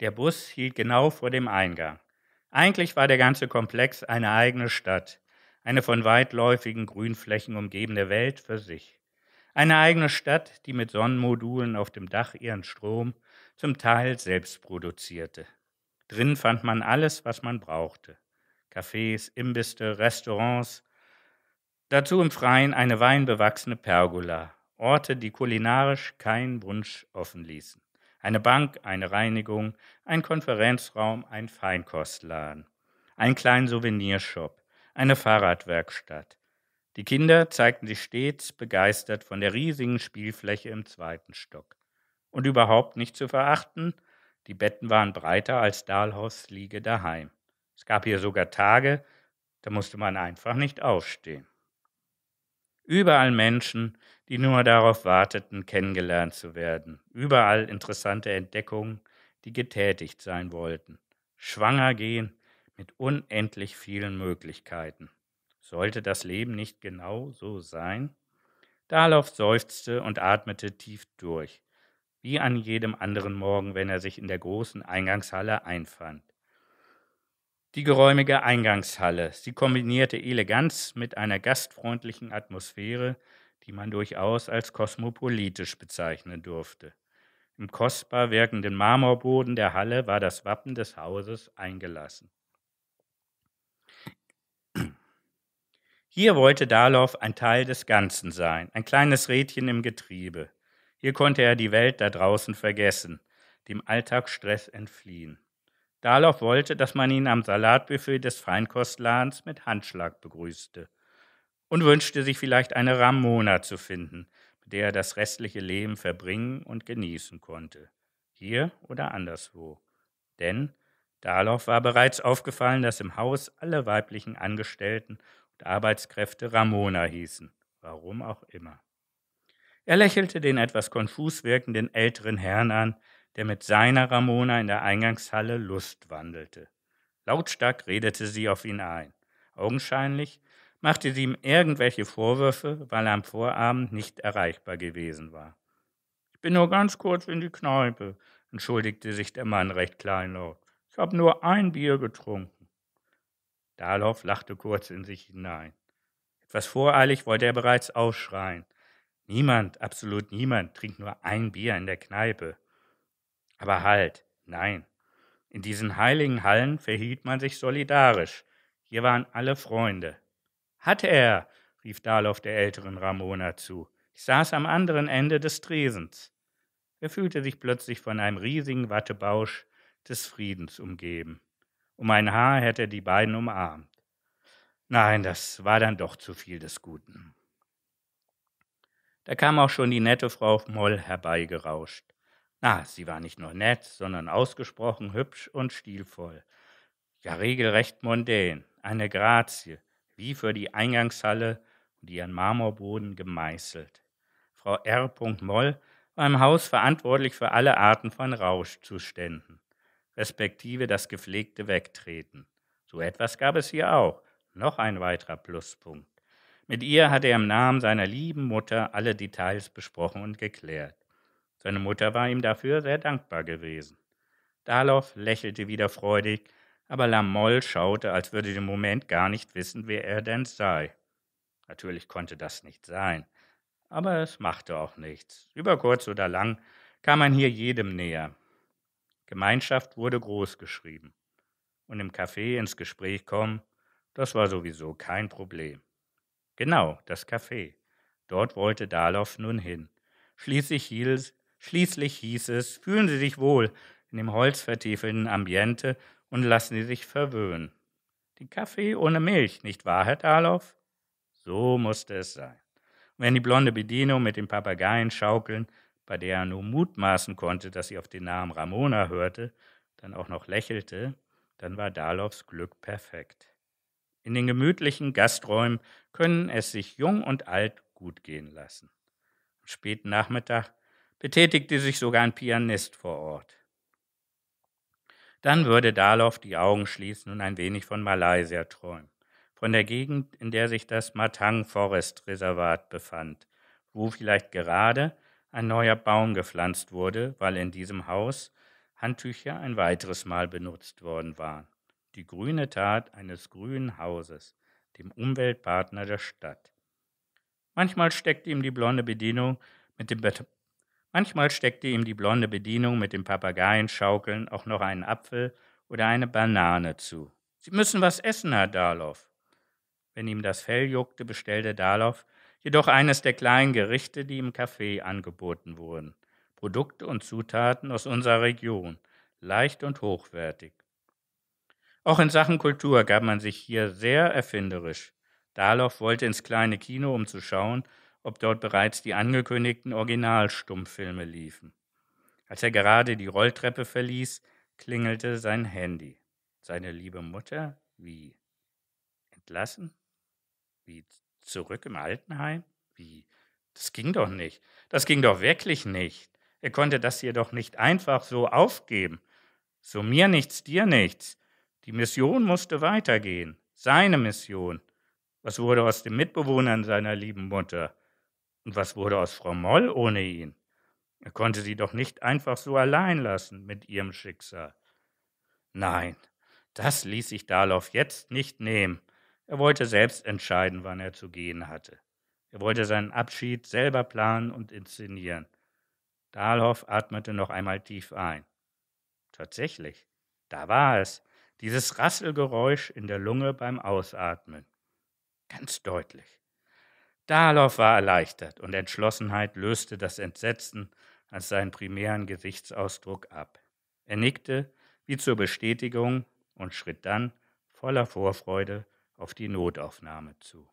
Der Bus hielt genau vor dem Eingang. Eigentlich war der ganze Komplex eine eigene Stadt, eine von weitläufigen Grünflächen umgebene Welt für sich. Eine eigene Stadt, die mit Sonnenmodulen auf dem Dach ihren Strom zum Teil selbst produzierte. Drin fand man alles, was man brauchte. Cafés, Imbiste, Restaurants, dazu im Freien eine weinbewachsene Pergola, Orte, die kulinarisch keinen Wunsch offen ließen eine Bank, eine Reinigung, ein Konferenzraum, ein Feinkostladen, einen kleinen Souvenirshop, eine Fahrradwerkstatt. Die Kinder zeigten sich stets begeistert von der riesigen Spielfläche im zweiten Stock. Und überhaupt nicht zu verachten, die Betten waren breiter als Dahlhaus Liege daheim. Es gab hier sogar Tage, da musste man einfach nicht aufstehen. Überall Menschen, die nur darauf warteten, kennengelernt zu werden. Überall interessante Entdeckungen, die getätigt sein wollten. Schwanger gehen mit unendlich vielen Möglichkeiten. Sollte das Leben nicht genau so sein? Dahloff seufzte und atmete tief durch, wie an jedem anderen Morgen, wenn er sich in der großen Eingangshalle einfand die geräumige Eingangshalle. Sie kombinierte Eleganz mit einer gastfreundlichen Atmosphäre, die man durchaus als kosmopolitisch bezeichnen durfte. Im kostbar wirkenden Marmorboden der Halle war das Wappen des Hauses eingelassen. Hier wollte Darlow ein Teil des Ganzen sein, ein kleines Rädchen im Getriebe. Hier konnte er die Welt da draußen vergessen, dem Alltagsstress entfliehen. Dahloff wollte, dass man ihn am Salatbuffet des Feinkostladens mit Handschlag begrüßte und wünschte sich vielleicht eine Ramona zu finden, mit der er das restliche Leben verbringen und genießen konnte, hier oder anderswo. Denn Dahloff war bereits aufgefallen, dass im Haus alle weiblichen Angestellten und Arbeitskräfte Ramona hießen, warum auch immer. Er lächelte den etwas konfus wirkenden älteren Herrn an, der mit seiner Ramona in der Eingangshalle Lust wandelte. Lautstark redete sie auf ihn ein. Augenscheinlich machte sie ihm irgendwelche Vorwürfe, weil er am Vorabend nicht erreichbar gewesen war. Ich bin nur ganz kurz in die Kneipe, entschuldigte sich der Mann recht kleinlaut. Ich habe nur ein Bier getrunken. Dahloff lachte kurz in sich hinein. Etwas voreilig wollte er bereits ausschreien. Niemand, absolut niemand, trinkt nur ein Bier in der Kneipe. Aber halt, nein. In diesen heiligen Hallen verhielt man sich solidarisch. Hier waren alle Freunde. Hat er, rief Dalow der älteren Ramona zu. Ich saß am anderen Ende des Tresens. Er fühlte sich plötzlich von einem riesigen Wattebausch des Friedens umgeben. Um ein Haar hätte er die beiden umarmt. Nein, das war dann doch zu viel des Guten. Da kam auch schon die nette Frau Moll herbeigerauscht. Na, ah, sie war nicht nur nett, sondern ausgesprochen hübsch und stilvoll. Ja, regelrecht mondän, eine Grazie, wie für die Eingangshalle und ihren Marmorboden gemeißelt. Frau R. Moll war im Haus verantwortlich für alle Arten von Rauschzuständen, respektive das gepflegte Wegtreten. So etwas gab es hier auch. Noch ein weiterer Pluspunkt. Mit ihr hatte er im Namen seiner lieben Mutter alle Details besprochen und geklärt. Seine Mutter war ihm dafür sehr dankbar gewesen. Darloff lächelte wieder freudig, aber Lamoll schaute, als würde im Moment gar nicht wissen, wer er denn sei. Natürlich konnte das nicht sein, aber es machte auch nichts. Über kurz oder lang kam man hier jedem näher. Gemeinschaft wurde groß geschrieben. Und im Café ins Gespräch kommen, das war sowieso kein Problem. Genau, das Café. Dort wollte Darloff nun hin. Schließlich hielt, Schließlich hieß es, fühlen Sie sich wohl in dem holzvertiefelten Ambiente und lassen Sie sich verwöhnen. Die Kaffee ohne Milch, nicht wahr, Herr Dahloff? So musste es sein. Und wenn die blonde Bedienung mit den Papageien schaukeln, bei der er nur mutmaßen konnte, dass sie auf den Namen Ramona hörte, dann auch noch lächelte, dann war Dahloffs Glück perfekt. In den gemütlichen Gasträumen können es sich jung und alt gut gehen lassen. Am späten Nachmittag betätigte sich sogar ein Pianist vor Ort. Dann würde Dalow die Augen schließen und ein wenig von Malaysia träumen, von der Gegend, in der sich das Matang Forest Reservat befand, wo vielleicht gerade ein neuer Baum gepflanzt wurde, weil in diesem Haus Handtücher ein weiteres Mal benutzt worden waren. Die grüne Tat eines grünen Hauses, dem Umweltpartner der Stadt. Manchmal steckte ihm die blonde Bedienung mit dem Manchmal steckte ihm die blonde Bedienung mit dem Papageienschaukeln auch noch einen Apfel oder eine Banane zu. Sie müssen was essen, Herr Darloff. Wenn ihm das Fell juckte, bestellte Darloff jedoch eines der kleinen Gerichte, die im Café angeboten wurden. Produkte und Zutaten aus unserer Region, leicht und hochwertig. Auch in Sachen Kultur gab man sich hier sehr erfinderisch. Darloff wollte ins kleine Kino, um zu schauen, ob dort bereits die angekündigten Originalstummfilme liefen. Als er gerade die Rolltreppe verließ, klingelte sein Handy. Seine liebe Mutter? Wie? Entlassen? Wie zurück im Altenheim? Wie? Das ging doch nicht. Das ging doch wirklich nicht. Er konnte das hier doch nicht einfach so aufgeben. So mir nichts, dir nichts. Die Mission musste weitergehen. Seine Mission. Was wurde aus den Mitbewohnern seiner lieben Mutter? Und was wurde aus Frau Moll ohne ihn? Er konnte sie doch nicht einfach so allein lassen mit ihrem Schicksal. Nein, das ließ sich Dalow jetzt nicht nehmen. Er wollte selbst entscheiden, wann er zu gehen hatte. Er wollte seinen Abschied selber planen und inszenieren. Dahlhoff atmete noch einmal tief ein. Tatsächlich, da war es, dieses Rasselgeräusch in der Lunge beim Ausatmen. Ganz deutlich. Dahloff war erleichtert und Entschlossenheit löste das Entsetzen als seinen primären Gesichtsausdruck ab. Er nickte wie zur Bestätigung und schritt dann voller Vorfreude auf die Notaufnahme zu.